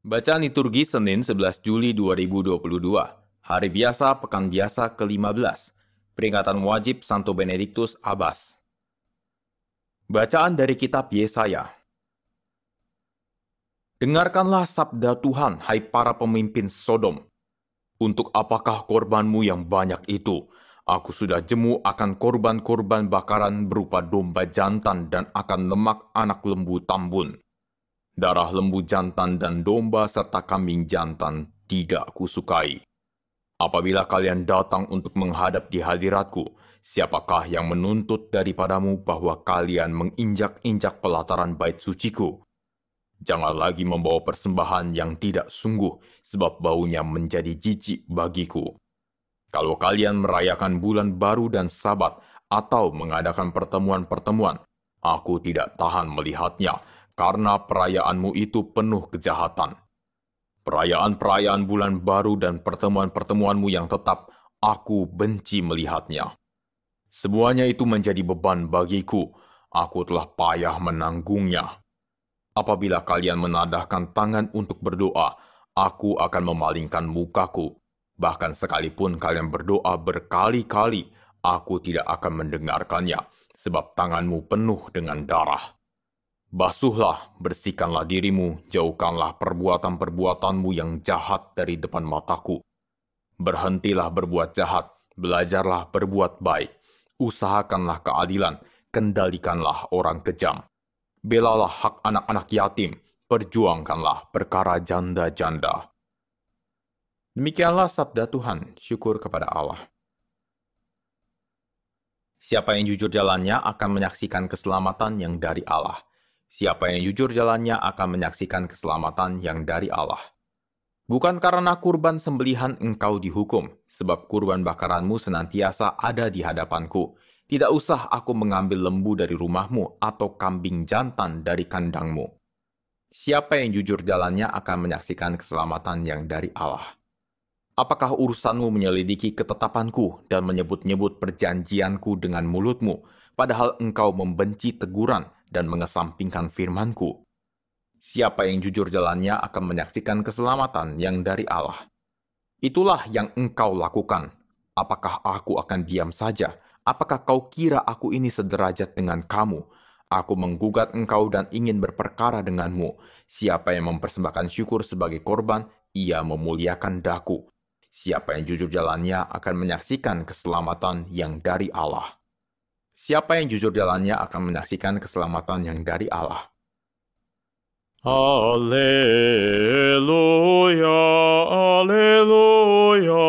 Bacaan liturgi Senin 11 Juli 2022, hari biasa pekan biasa ke-15, peringatan wajib Santo Benediktus Abbas. Bacaan dari kitab Yesaya. Dengarkanlah sabda Tuhan, hai para pemimpin Sodom. Untuk apakah korbanmu yang banyak itu? Aku sudah jemu akan korban-korban bakaran berupa domba jantan dan akan lemak anak lembu tambun. Darah lembu jantan dan domba serta kambing jantan tidak kusukai. Apabila kalian datang untuk menghadap di hadiratku, siapakah yang menuntut daripadamu bahwa kalian menginjak-injak pelataran bait suciku? Jangan lagi membawa persembahan yang tidak sungguh, sebab baunya menjadi jijik bagiku. Kalau kalian merayakan bulan baru dan sabat, atau mengadakan pertemuan-pertemuan, aku tidak tahan melihatnya, karena perayaanmu itu penuh kejahatan. Perayaan-perayaan bulan baru dan pertemuan-pertemuanmu yang tetap, aku benci melihatnya. Semuanya itu menjadi beban bagiku. Aku telah payah menanggungnya. Apabila kalian menadahkan tangan untuk berdoa, aku akan memalingkan mukaku. Bahkan sekalipun kalian berdoa berkali-kali, aku tidak akan mendengarkannya, sebab tanganmu penuh dengan darah. Basuhlah, bersihkanlah dirimu, jauhkanlah perbuatan-perbuatanmu yang jahat dari depan mataku. Berhentilah berbuat jahat, belajarlah berbuat baik, usahakanlah keadilan, kendalikanlah orang kejam. Belalah hak anak-anak yatim, perjuangkanlah perkara janda-janda. Demikianlah sabda Tuhan, syukur kepada Allah. Siapa yang jujur jalannya akan menyaksikan keselamatan yang dari Allah. Siapa yang jujur jalannya akan menyaksikan keselamatan yang dari Allah. Bukan karena kurban sembelihan engkau dihukum, sebab kurban bakaranmu senantiasa ada di hadapanku. Tidak usah aku mengambil lembu dari rumahmu atau kambing jantan dari kandangmu. Siapa yang jujur jalannya akan menyaksikan keselamatan yang dari Allah. Apakah urusanmu menyelidiki ketetapanku dan menyebut-nyebut perjanjianku dengan mulutmu, padahal engkau membenci teguran, dan mengesampingkan firmanku. Siapa yang jujur jalannya akan menyaksikan keselamatan yang dari Allah. Itulah yang engkau lakukan. Apakah aku akan diam saja? Apakah kau kira aku ini sederajat dengan kamu? Aku menggugat engkau dan ingin berperkara denganmu. Siapa yang mempersembahkan syukur sebagai korban, ia memuliakan daku. Siapa yang jujur jalannya akan menyaksikan keselamatan yang dari Allah. Siapa yang jujur jalannya akan menyaksikan keselamatan yang dari Allah. Haleluya, haleluya.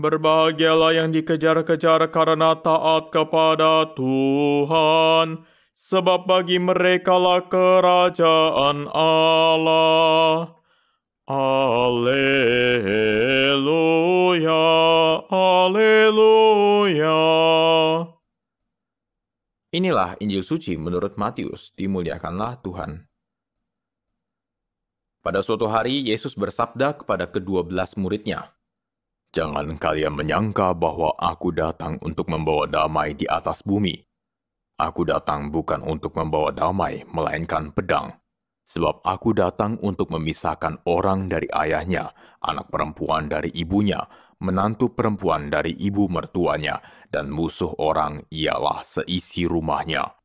Berbahagialah yang dikejar-kejar karena taat kepada Tuhan, sebab bagi merekalah kerajaan Allah. Haleluya. Inilah Injil suci menurut Matius, dimuliakanlah Tuhan. Pada suatu hari, Yesus bersabda kepada kedua belas muridnya, Jangan kalian menyangka bahwa aku datang untuk membawa damai di atas bumi. Aku datang bukan untuk membawa damai, melainkan pedang. Sebab aku datang untuk memisahkan orang dari ayahnya, anak perempuan dari ibunya, menantu perempuan dari ibu mertuanya, dan musuh orang ialah seisi rumahnya.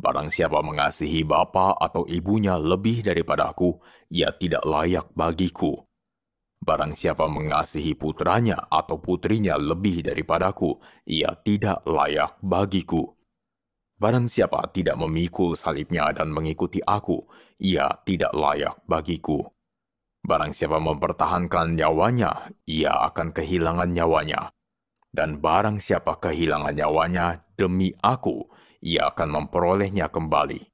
Barang siapa mengasihi bapa atau ibunya lebih daripada aku, ia tidak layak bagiku. Barang siapa mengasihi putranya atau putrinya lebih daripadaku, ia tidak layak bagiku. Barang siapa tidak memikul salibnya dan mengikuti aku, ia tidak layak bagiku. Barang siapa mempertahankan nyawanya, ia akan kehilangan nyawanya. Dan barang siapa kehilangan nyawanya demi aku, ia akan memperolehnya kembali.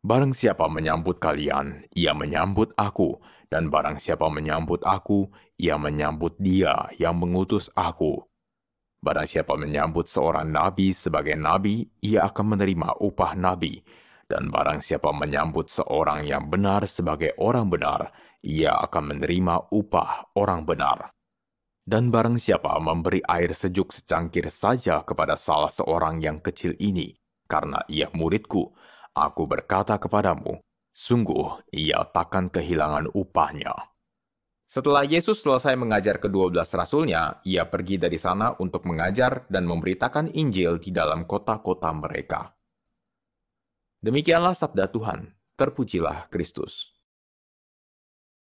Barang siapa menyambut kalian, ia menyambut aku. Dan barang siapa menyambut aku, ia menyambut dia yang mengutus aku. Barang siapa menyambut seorang nabi sebagai nabi, ia akan menerima upah nabi. Dan barang siapa menyambut seorang yang benar sebagai orang benar, ia akan menerima upah orang benar. Dan barang siapa memberi air sejuk secangkir saja kepada salah seorang yang kecil ini, karena ia muridku, aku berkata kepadamu, sungguh ia takkan kehilangan upahnya. Setelah Yesus selesai mengajar ke-12 rasulnya, ia pergi dari sana untuk mengajar dan memberitakan Injil di dalam kota-kota mereka. Demikianlah sabda Tuhan, terpujilah Kristus.